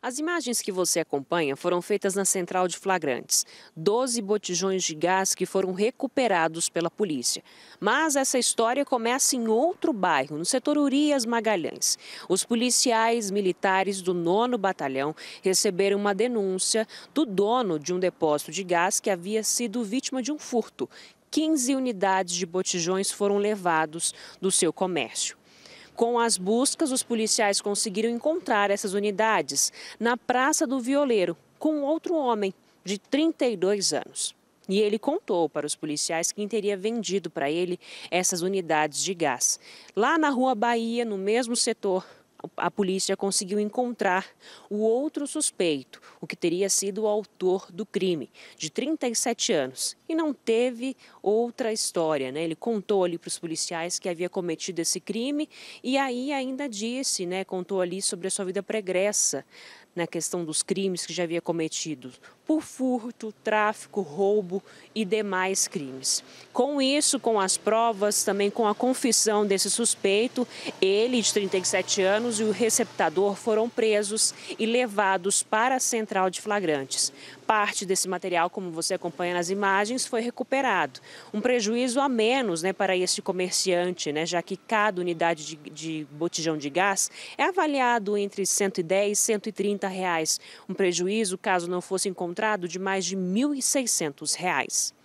As imagens que você acompanha foram feitas na central de flagrantes. Doze botijões de gás que foram recuperados pela polícia. Mas essa história começa em outro bairro, no setor Urias Magalhães. Os policiais militares do 9 Batalhão receberam uma denúncia do dono de um depósito de gás que havia sido vítima de um furto. 15 unidades de botijões foram levados do seu comércio. Com as buscas, os policiais conseguiram encontrar essas unidades na Praça do Violeiro com outro homem de 32 anos. E ele contou para os policiais quem teria vendido para ele essas unidades de gás. Lá na Rua Bahia, no mesmo setor a polícia conseguiu encontrar o outro suspeito, o que teria sido o autor do crime, de 37 anos, e não teve outra história, né? Ele contou ali para os policiais que havia cometido esse crime e aí ainda disse, né, contou ali sobre a sua vida pregressa na questão dos crimes que já havia cometido, por furto, tráfico, roubo e demais crimes. Com isso, com as provas, também com a confissão desse suspeito, ele, de 37 anos, e o receptador foram presos e levados para a central de flagrantes. Parte desse material, como você acompanha nas imagens, foi recuperado. Um prejuízo a menos né, para este comerciante, né, já que cada unidade de, de botijão de gás é avaliado entre 110 e 130 reais. Um prejuízo, caso não fosse encontrado, encontrado de mais de R$ 1.600.